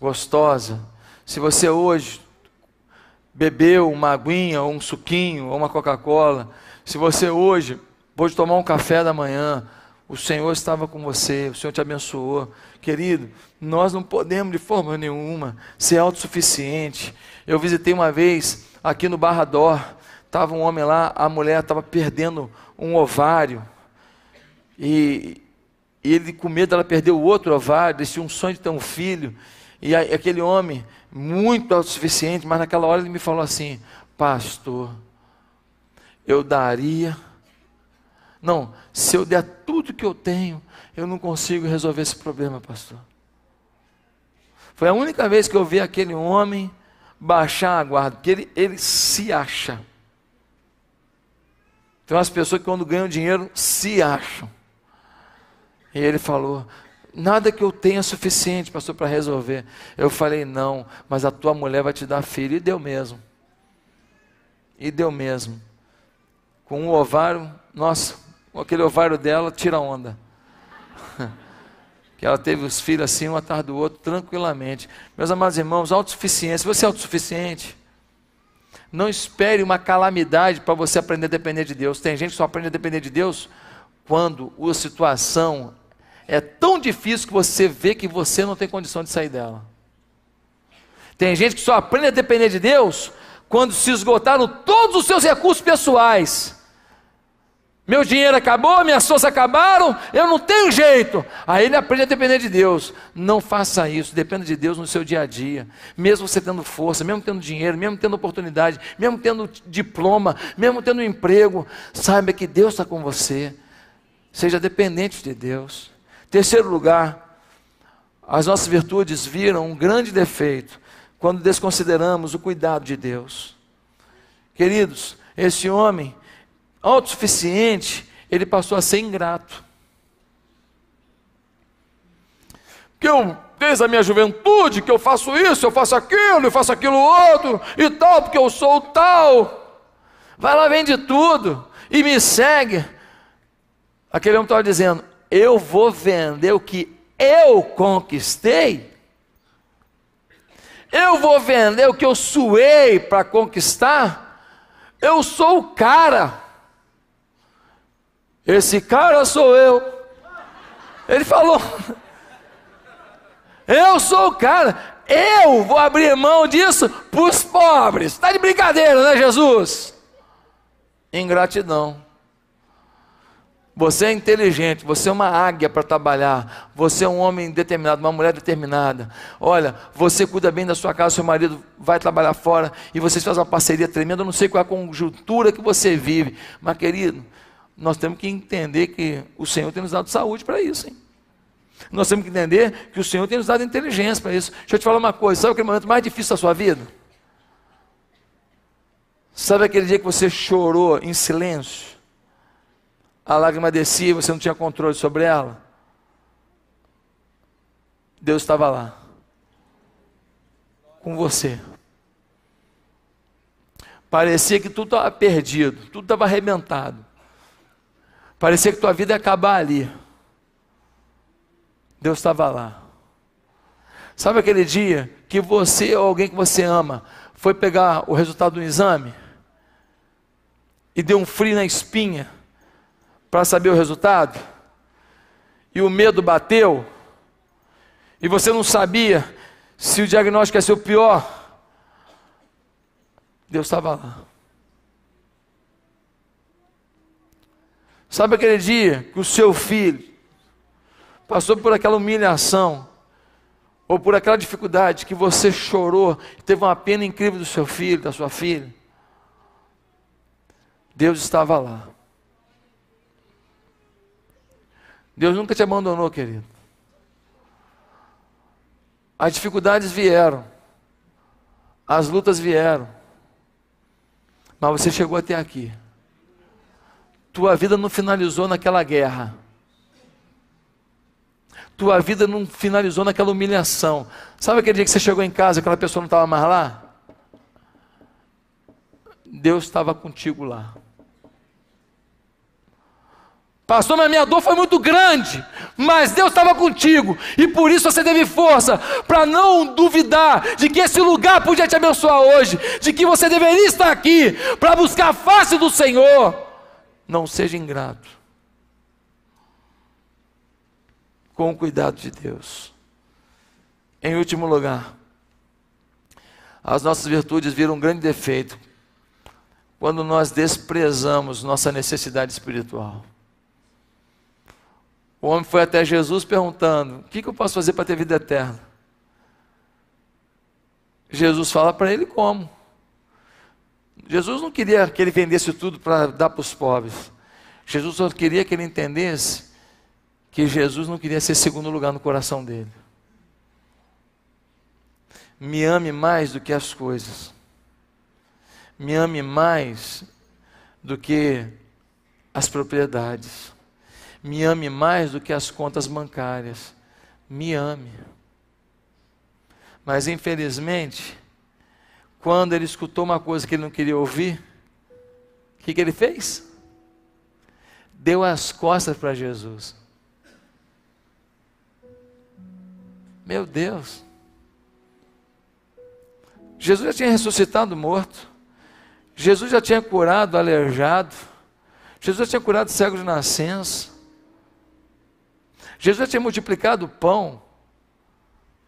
gostosa, se você hoje bebeu uma aguinha, ou um suquinho, ou uma Coca-Cola, se você hoje pôde tomar um café da manhã, o Senhor estava com você, o Senhor te abençoou. Querido, nós não podemos de forma nenhuma ser autossuficiente. Eu visitei uma vez aqui no Barra Dó, estava um homem lá, a mulher estava perdendo um ovário. E, e ele, com medo ela perdeu o outro ovário, eles um sonho de ter um filho. E a, aquele homem, muito autossuficiente, mas naquela hora ele me falou assim: Pastor, eu daria não, se eu der tudo que eu tenho, eu não consigo resolver esse problema, pastor. Foi a única vez que eu vi aquele homem baixar a guarda, porque ele, ele se acha. Tem umas pessoas que quando ganham dinheiro se acham. E ele falou: Nada que eu tenha é suficiente, pastor, para resolver. Eu falei: Não, mas a tua mulher vai te dar filho. E deu mesmo. E deu mesmo. Com um ovário, nossa, com aquele ovário dela, tira onda. que ela teve os filhos assim, um atrás do outro, tranquilamente. Meus amados irmãos, autossuficiência. Você é autossuficiente? Não espere uma calamidade para você aprender a depender de Deus. Tem gente que só aprende a depender de Deus quando a situação é tão difícil que você vê que você não tem condição de sair dela. Tem gente que só aprende a depender de Deus quando se esgotaram todos os seus recursos pessoais. Meu dinheiro acabou, minhas forças acabaram, eu não tenho jeito. Aí ele aprende a depender de Deus. Não faça isso, dependa de Deus no seu dia a dia. Mesmo você tendo força, mesmo tendo dinheiro, mesmo tendo oportunidade, mesmo tendo diploma, mesmo tendo emprego, saiba que Deus está com você. Seja dependente de Deus. Terceiro lugar, as nossas virtudes viram um grande defeito quando desconsideramos o cuidado de Deus. Queridos, esse homem autossuficiente, ele passou a ser ingrato. Porque eu, desde a minha juventude, que eu faço isso, eu faço aquilo, eu faço aquilo outro, e tal, porque eu sou tal. Vai lá, vende tudo e me segue. Aquele homem estava dizendo: Eu vou vender o que eu conquistei. Eu vou vender o que eu suei para conquistar. Eu sou o cara. Esse cara sou eu. Ele falou: Eu sou o cara. Eu vou abrir mão disso para os pobres. Está de brincadeira, né, Jesus? Ingratidão. Você é inteligente, você é uma águia para trabalhar, você é um homem determinado, uma mulher determinada. Olha, você cuida bem da sua casa, seu marido vai trabalhar fora e vocês fazem uma parceria tremenda. Eu não sei qual é a conjuntura que você vive, mas querido, nós temos que entender que o Senhor tem nos dado saúde para isso, hein? Nós temos que entender que o Senhor tem nos dado inteligência para isso. Deixa eu te falar uma coisa: sabe aquele é momento mais difícil da sua vida? Sabe aquele dia que você chorou em silêncio? A lágrima descia e você não tinha controle sobre ela? Deus estava lá, com você. Parecia que tudo estava perdido, tudo estava arrebentado. Parecia que tua vida ia acabar ali. Deus estava lá. Sabe aquele dia que você ou alguém que você ama foi pegar o resultado do exame e deu um frio na espinha para saber o resultado? E o medo bateu e você não sabia se o diagnóstico ia ser o pior? Deus estava lá. Sabe aquele dia que o seu filho passou por aquela humilhação, ou por aquela dificuldade que você chorou, teve uma pena incrível do seu filho, da sua filha? Deus estava lá. Deus nunca te abandonou, querido. As dificuldades vieram, as lutas vieram, mas você chegou até aqui. Tua vida não finalizou naquela guerra. Tua vida não finalizou naquela humilhação. Sabe aquele dia que você chegou em casa e aquela pessoa não estava mais lá? Deus estava contigo lá. Pastor, mas minha dor foi muito grande, mas Deus estava contigo, e por isso você teve força para não duvidar de que esse lugar podia te abençoar hoje, de que você deveria estar aqui para buscar a face do Senhor não seja ingrato com o cuidado de Deus. Em último lugar, as nossas virtudes viram um grande defeito quando nós desprezamos nossa necessidade espiritual. O homem foi até Jesus perguntando: O que, que eu posso fazer para ter vida eterna? Jesus fala para ele como. Jesus não queria que ele vendesse tudo para dar para os pobres. Jesus só queria que ele entendesse que Jesus não queria ser segundo lugar no coração dele. Me ame mais do que as coisas. Me ame mais do que as propriedades. Me ame mais do que as contas bancárias. Me ame. Mas infelizmente, quando ele escutou uma coisa que ele não queria ouvir, o que, que ele fez? Deu as costas para Jesus. Meu Deus. Jesus já tinha ressuscitado morto. Jesus já tinha curado aleijado. Jesus já tinha curado cego de nascença. Jesus já tinha multiplicado o pão.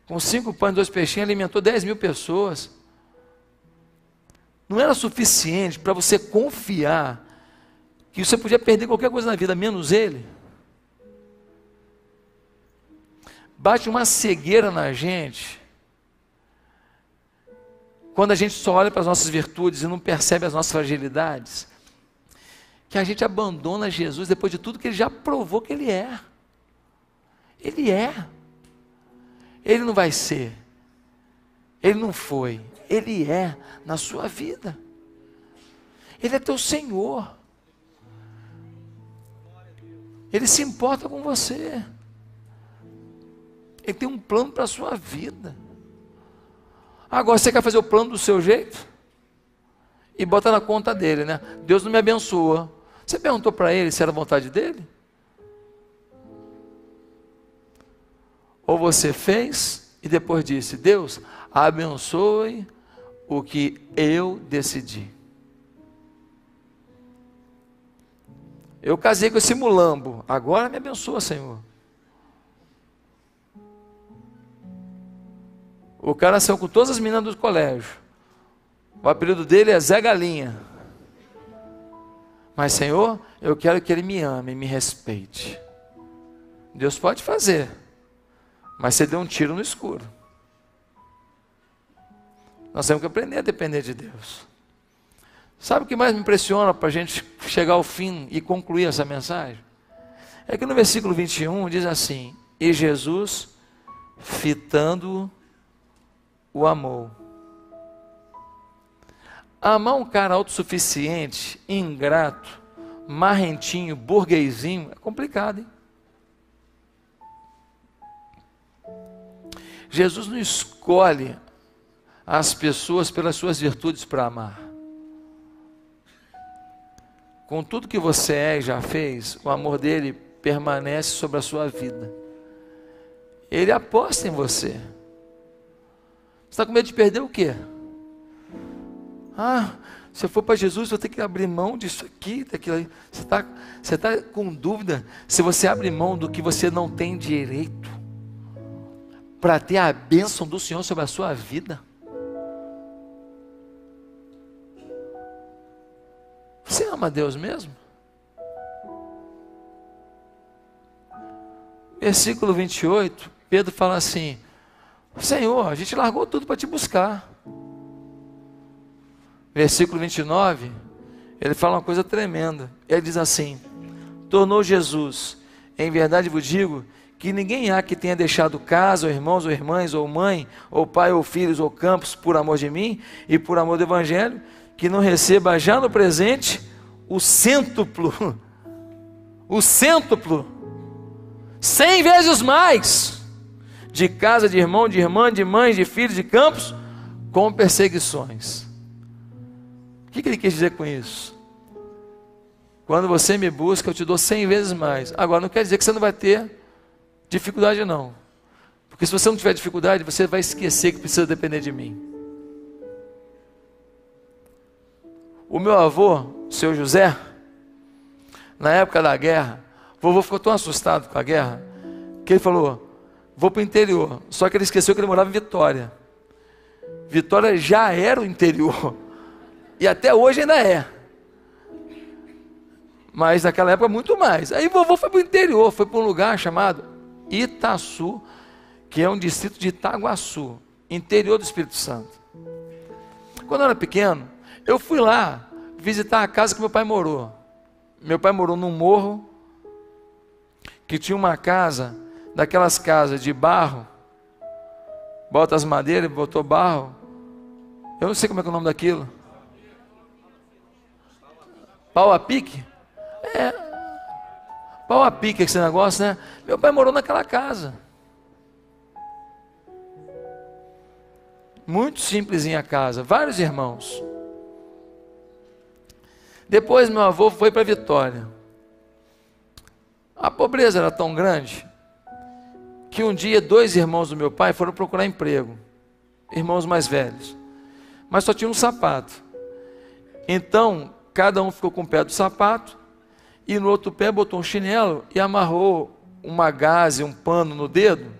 Com cinco pães e dois peixinhos, alimentou dez mil pessoas não era suficiente para você confiar que você podia perder qualquer coisa na vida, menos ele. Bate uma cegueira na gente quando a gente só olha para as nossas virtudes e não percebe as nossas fragilidades, que a gente abandona Jesus depois de tudo que ele já provou que ele é. Ele é. Ele não vai ser. Ele não foi. Ele é na sua vida. Ele é teu Senhor. Ele se importa com você. Ele tem um plano para a sua vida. Agora você quer fazer o plano do seu jeito? E bota na conta dele, né? Deus não me abençoa. Você perguntou para ele se era vontade dele? Ou você fez e depois disse: Deus, abençoe o que eu decidi. Eu casei com esse mulambo, agora me abençoa, Senhor. O cara saiu com todas as meninas do colégio. O apelido dele é Zé Galinha. Mas, Senhor, eu quero que ele me ame, me respeite. Deus pode fazer, mas você deu um tiro no escuro. Nós temos que aprender a depender de Deus. Sabe o que mais me impressiona para a gente chegar ao fim e concluir essa mensagem? É que no versículo 21 diz assim: E Jesus, fitando o amor, Amar um cara autossuficiente, ingrato, marrentinho, burguesinho, é complicado, hein? Jesus não escolhe as pessoas pelas suas virtudes para amar. Com tudo que você é e já fez, o amor dele permanece sobre a sua vida. Ele aposta em você. Você está com medo de perder o quê? Ah, se eu for para Jesus, vou ter que abrir mão disso aqui, daquilo ali. Você está você tá com dúvida se você abre mão do que você não tem direito para ter a bênção do Senhor sobre a sua vida? Você ama Deus mesmo? Versículo 28, Pedro fala assim: Senhor, a gente largou tudo para te buscar. Versículo 29, ele fala uma coisa tremenda. Ele diz assim: Tornou Jesus, em verdade vos digo, que ninguém há que tenha deixado casa, ou irmãos, ou irmãs, ou mãe, ou pai, ou filhos, ou campos, por amor de mim e por amor do Evangelho, que não receba já no presente o cêntuplo, o cêntuplo, cem vezes mais, de casa, de irmão, de irmã, de mães, de filhos, de campos, com perseguições. O que ele quis dizer com isso? Quando você me busca, eu te dou cem vezes mais. Agora, não quer dizer que você não vai ter dificuldade, não. Porque se você não tiver dificuldade, você vai esquecer que precisa depender de mim. O meu avô, seu José, na época da guerra, vovô ficou tão assustado com a guerra que ele falou: Vou para o interior. Só que ele esqueceu que ele morava em Vitória. Vitória já era o interior. E até hoje ainda é. Mas naquela época muito mais. Aí vovô foi para o interior, foi para um lugar chamado Itaçu, que é um distrito de Itaguaçu, interior do Espírito Santo. Quando eu era pequeno, eu fui lá visitar a casa que meu pai morou. Meu pai morou num morro que tinha uma casa, daquelas casas de barro, bota as madeiras, botou barro. Eu não sei como é, é o nome daquilo. Pau a pique? É. Pau a pique esse negócio, né? Meu pai morou naquela casa. Muito simplesinha a casa, vários irmãos. Depois meu avô foi para Vitória. A pobreza era tão grande que um dia dois irmãos do meu pai foram procurar emprego, irmãos mais velhos, mas só tinha um sapato. Então cada um ficou com o pé do sapato e no outro pé botou um chinelo e amarrou uma gaze, um pano no dedo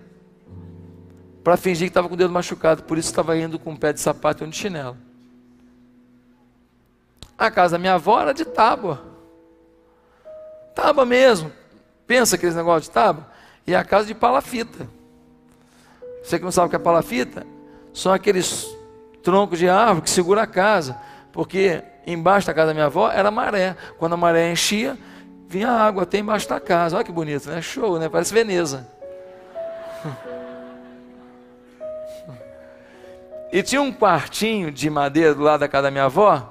para fingir que estava com o dedo machucado, por isso estava indo com o pé de sapato e um de chinelo. A casa da minha avó era de tábua. Tábua mesmo. Pensa aqueles negócios de tábua. E a casa de palafita. Você que não sabe o que é palafita, são aqueles troncos de árvore que segura a casa. Porque embaixo da casa da minha avó era maré. Quando a maré enchia, vinha água até embaixo da casa. Olha que bonito, né? Show, né? Parece Veneza. E tinha um quartinho de madeira do lado da casa da minha avó,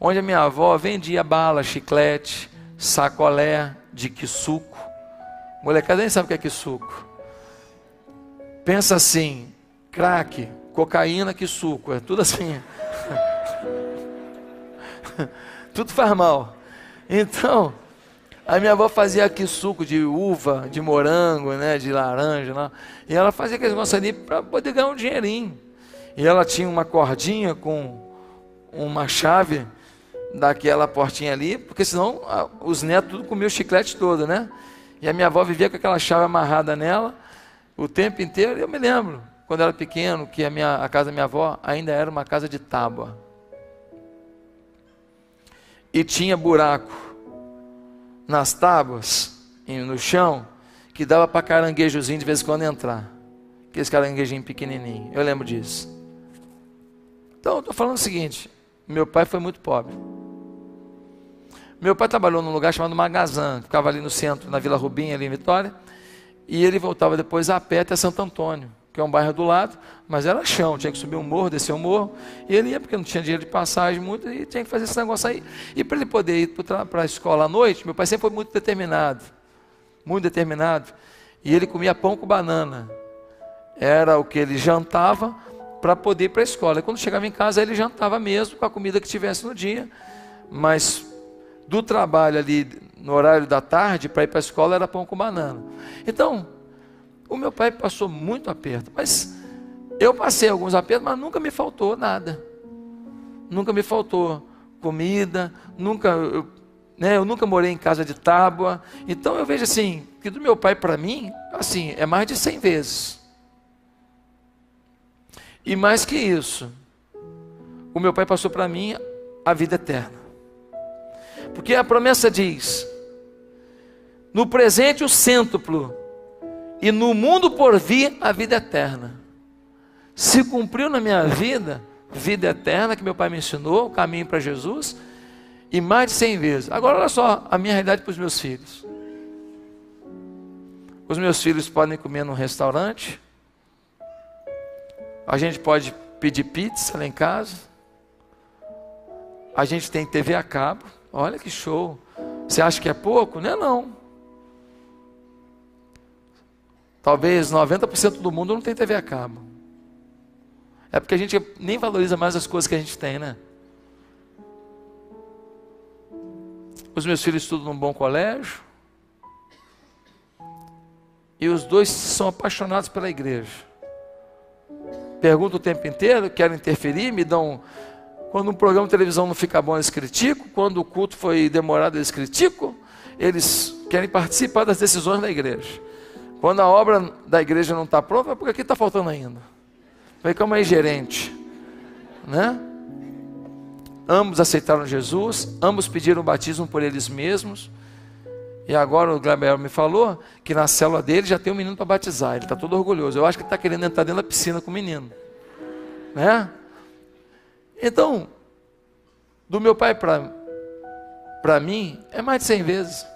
onde a minha avó vendia bala, chiclete, sacolé de que suco. Molecada nem sabe o que é que suco. Pensa assim, crack, cocaína, que suco, é tudo assim. tudo faz mal. Então, a minha avó fazia aqui suco de uva, de morango, né, de laranja, lá. Né, e ela fazia aqueles negócios ali para poder ganhar um dinheirinho. E ela tinha uma cordinha com uma chave daquela portinha ali, porque senão os netos tudo comiam o chiclete todo, né? E a minha avó vivia com aquela chave amarrada nela o tempo inteiro. Eu me lembro, quando era pequeno, que a, minha, a casa da minha avó ainda era uma casa de tábua. E tinha buraco nas tábuas, no chão, que dava para caranguejozinho de vez em quando entrar. Aqueles caranguejinhos pequenininhos. Eu lembro disso. Então, estou falando o seguinte: meu pai foi muito pobre. Meu pai trabalhou num lugar chamado Magazan, ficava ali no centro, na Vila Rubim, ali em Vitória, e ele voltava depois a pé até Santo Antônio, que é um bairro do lado, mas era chão, tinha que subir um morro, descer um morro, e ele ia porque não tinha dinheiro de passagem muito, e tinha que fazer esse negócio aí. E para ele poder ir para a escola à noite, meu pai sempre foi muito determinado, muito determinado, e ele comia pão com banana, era o que ele jantava para poder ir para a escola. E quando chegava em casa, ele jantava mesmo com a comida que tivesse no dia, mas do trabalho ali no horário da tarde para ir para a escola era pão com banana. Então, o meu pai passou muito aperto, mas eu passei alguns apertos, mas nunca me faltou nada. Nunca me faltou comida, nunca eu, né, eu nunca morei em casa de tábua. Então eu vejo assim, que do meu pai para mim, assim, é mais de 100 vezes. E mais que isso, o meu pai passou para mim a vida eterna. Porque a promessa diz: no presente o cêntuplo, e no mundo por vir a vida eterna. Se cumpriu na minha vida, vida eterna, que meu pai me ensinou, o caminho para Jesus, e mais de 100 vezes. Agora, olha só a minha realidade para os meus filhos. Os meus filhos podem comer num restaurante, a gente pode pedir pizza lá em casa, a gente tem TV a cabo, Olha que show. Você acha que é pouco? Não é não. Talvez 90% do mundo não tem TV a cabo. É porque a gente nem valoriza mais as coisas que a gente tem, né? Os meus filhos estudam num bom colégio. E os dois são apaixonados pela igreja. Perguntam o tempo inteiro, querem interferir, me dão quando um programa de televisão não fica bom, eles criticam. Quando o culto foi demorado, eles criticam. Eles querem participar das decisões da igreja. Quando a obra da igreja não está pronta, é porque que está faltando ainda. Vem como é gerente, né? Ambos aceitaram Jesus, ambos pediram o batismo por eles mesmos. E agora o Gabriel me falou que na célula dele já tem um menino para batizar. Ele está todo orgulhoso. Eu acho que está querendo entrar dentro da piscina com o menino, né? Então, do meu pai para mim, é mais de 100 vezes.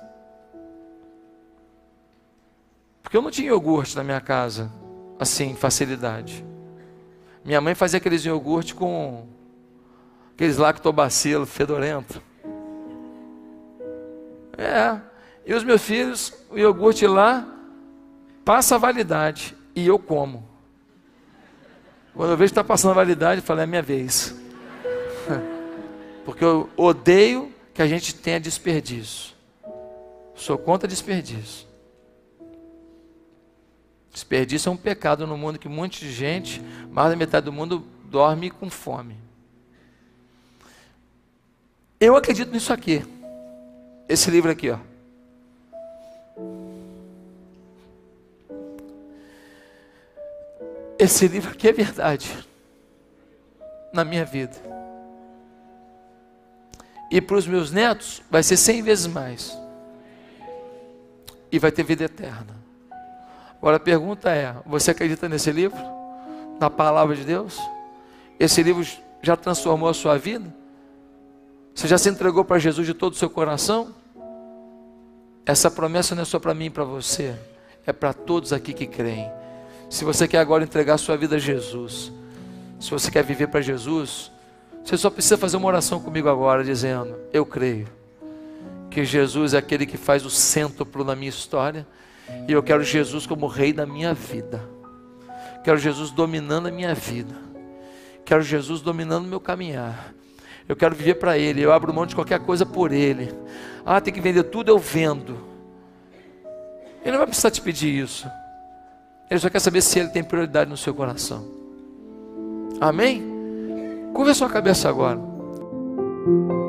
Porque eu não tinha iogurte na minha casa, assim, facilidade. Minha mãe fazia aqueles iogurte com aqueles lactobacilos fedorento. É. E os meus filhos, o iogurte lá passa a validade e eu como. Quando eu vejo que está passando a validade, eu falo, é a minha vez. Porque eu odeio que a gente tenha desperdício. Sou contra desperdício. Desperdício é um pecado no mundo que muita gente, mais da metade do mundo, dorme com fome. Eu acredito nisso aqui. Esse livro aqui, ó. Esse livro aqui é verdade na minha vida. E para os meus netos, vai ser cem vezes mais. E vai ter vida eterna. Agora a pergunta é: você acredita nesse livro? Na palavra de Deus? Esse livro já transformou a sua vida? Você já se entregou para Jesus de todo o seu coração? Essa promessa não é só para mim e para você, é para todos aqui que creem. Se você quer agora entregar sua vida a Jesus, se você quer viver para Jesus, você só precisa fazer uma oração comigo agora, dizendo: Eu creio que Jesus é aquele que faz o centro na minha história, e eu quero Jesus como Rei da minha vida. Quero Jesus dominando a minha vida. Quero Jesus dominando o meu caminhar. Eu quero viver para Ele. Eu abro mão de qualquer coisa por Ele. Ah, tem que vender tudo, eu vendo. Ele não vai precisar te pedir isso. Ele só quer saber se Ele tem prioridade no seu coração. Amém? Curva a sua cabeça agora.